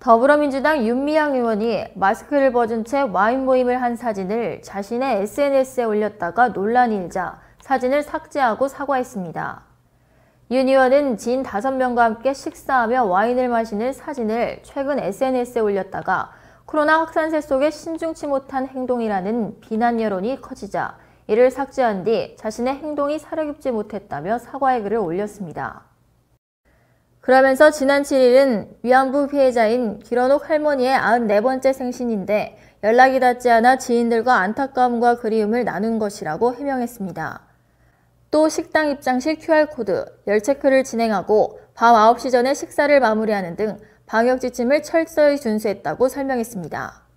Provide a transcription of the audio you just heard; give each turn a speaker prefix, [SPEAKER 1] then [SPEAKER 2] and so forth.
[SPEAKER 1] 더불어민주당 윤미향 의원이 마스크를 벗은 채 와인 모임을 한 사진을 자신의 SNS에 올렸다가 논란이 일자 사진을 삭제하고 사과했습니다. 윤 의원은 지인 5명과 함께 식사하며 와인을 마시는 사진을 최근 SNS에 올렸다가 코로나 확산세 속에 신중치 못한 행동이라는 비난 여론이 커지자 이를 삭제한 뒤 자신의 행동이 사려깊지 못했다며 사과의 글을 올렸습니다. 그러면서 지난 7일은 위안부 피해자인 길원옥 할머니의 94번째 생신인데 연락이 닿지 않아 지인들과 안타까움과 그리움을 나눈 것이라고 해명했습니다. 또 식당 입장시 QR코드, 열체크를 진행하고 밤 9시 전에 식사를 마무리하는 등 방역 지침을 철저히 준수했다고 설명했습니다.